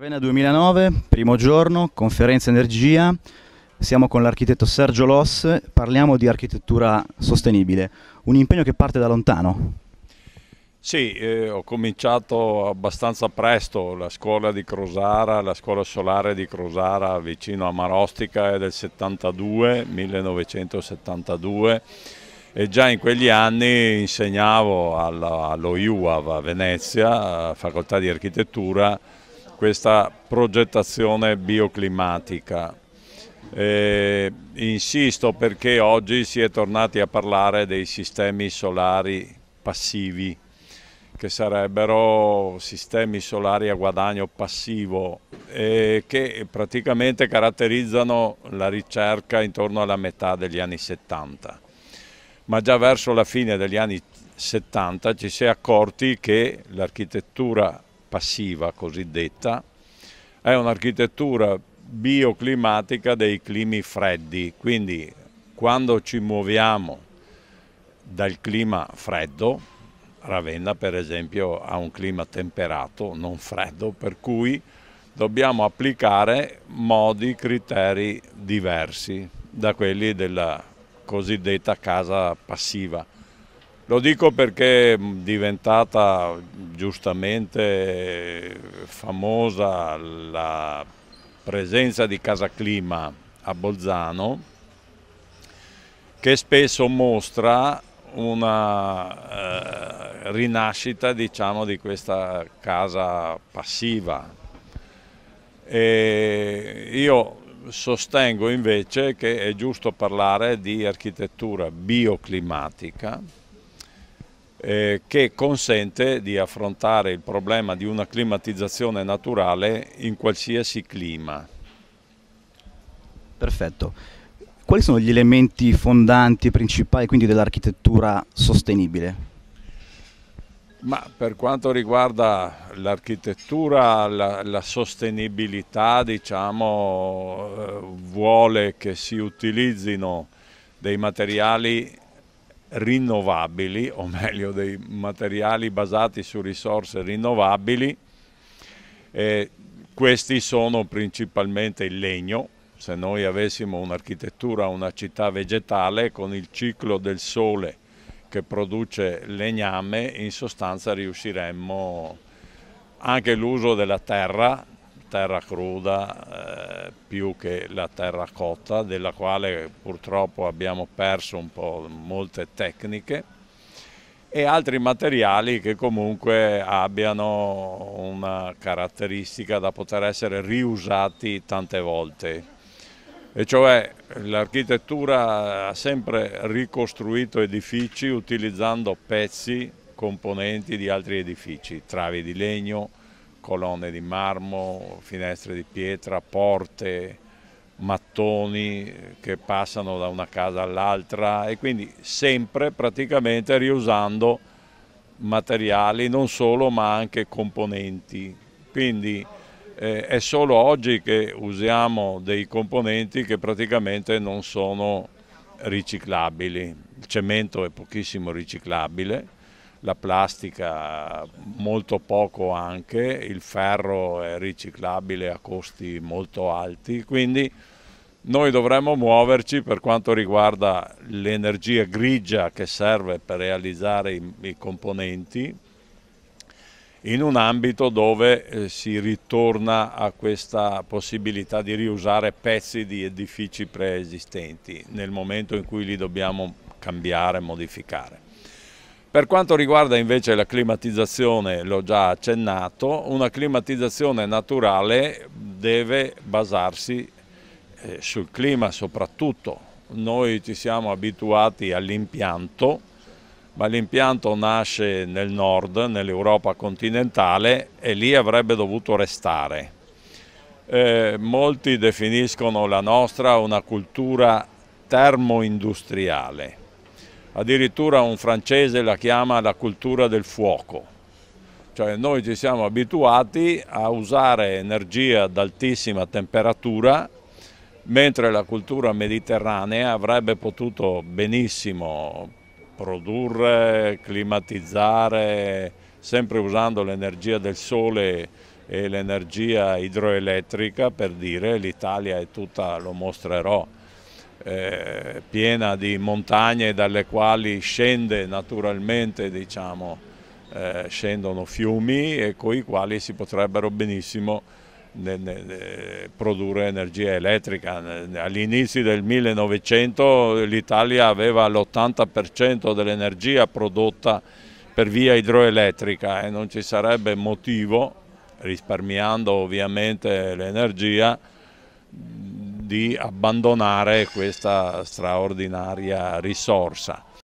Ravenna 2009, primo giorno, conferenza energia, siamo con l'architetto Sergio Loss, parliamo di architettura sostenibile, un impegno che parte da lontano. Sì, eh, ho cominciato abbastanza presto, la scuola di Crosara, la scuola solare di Crosara vicino a Marostica è del 72, 1972 e già in quegli anni insegnavo alla, allo IUAV a Venezia, facoltà di architettura, questa progettazione bioclimatica. Eh, insisto perché oggi si è tornati a parlare dei sistemi solari passivi, che sarebbero sistemi solari a guadagno passivo eh, che praticamente caratterizzano la ricerca intorno alla metà degli anni 70. Ma già verso la fine degli anni 70 ci si è accorti che l'architettura passiva cosiddetta, è un'architettura bioclimatica dei climi freddi, quindi quando ci muoviamo dal clima freddo, Ravenna per esempio ha un clima temperato, non freddo, per cui dobbiamo applicare modi, criteri diversi da quelli della cosiddetta casa passiva. Lo dico perché è diventata giustamente famosa la presenza di Casa Clima a Bolzano che spesso mostra una eh, rinascita diciamo, di questa casa passiva. E io sostengo invece che è giusto parlare di architettura bioclimatica eh, che consente di affrontare il problema di una climatizzazione naturale in qualsiasi clima. Perfetto. Quali sono gli elementi fondanti principali quindi dell'architettura sostenibile? Ma per quanto riguarda l'architettura, la, la, sostenibilità diciamo, eh, vuole che si utilizzino dei materiali rinnovabili, o meglio dei materiali basati su risorse rinnovabili. Eh, questi sono principalmente il legno, se noi avessimo un'architettura, una città vegetale con il ciclo del sole che produce legname, in sostanza riusciremmo anche l'uso della terra terra cruda eh, più che la terra cotta, della quale purtroppo abbiamo perso un po' molte tecniche e altri materiali che comunque abbiano una caratteristica da poter essere riusati tante volte. E cioè l'architettura ha sempre ricostruito edifici utilizzando pezzi, componenti di altri edifici, travi di legno, colonne di marmo, finestre di pietra, porte, mattoni che passano da una casa all'altra e quindi sempre praticamente riusando materiali non solo ma anche componenti. Quindi eh, è solo oggi che usiamo dei componenti che praticamente non sono riciclabili. Il cemento è pochissimo riciclabile la plastica molto poco anche, il ferro è riciclabile a costi molto alti, quindi noi dovremmo muoverci per quanto riguarda l'energia grigia che serve per realizzare i, i componenti in un ambito dove eh, si ritorna a questa possibilità di riusare pezzi di edifici preesistenti nel momento in cui li dobbiamo cambiare, modificare. Per quanto riguarda invece la climatizzazione, l'ho già accennato, una climatizzazione naturale deve basarsi eh, sul clima soprattutto. Noi ci siamo abituati all'impianto, ma l'impianto nasce nel nord, nell'Europa continentale e lì avrebbe dovuto restare. Eh, molti definiscono la nostra una cultura termoindustriale addirittura un francese la chiama la cultura del fuoco. Cioè noi ci siamo abituati a usare energia ad altissima temperatura, mentre la cultura mediterranea avrebbe potuto benissimo produrre, climatizzare, sempre usando l'energia del sole e l'energia idroelettrica, per dire l'Italia è tutta, lo mostrerò, eh, piena di montagne dalle quali scende naturalmente diciamo, eh, scendono fiumi e con i quali si potrebbero benissimo ne, ne, produrre energia elettrica. All'inizio del 1900 l'Italia aveva l'80% dell'energia prodotta per via idroelettrica e non ci sarebbe motivo, risparmiando ovviamente l'energia, di abbandonare questa straordinaria risorsa.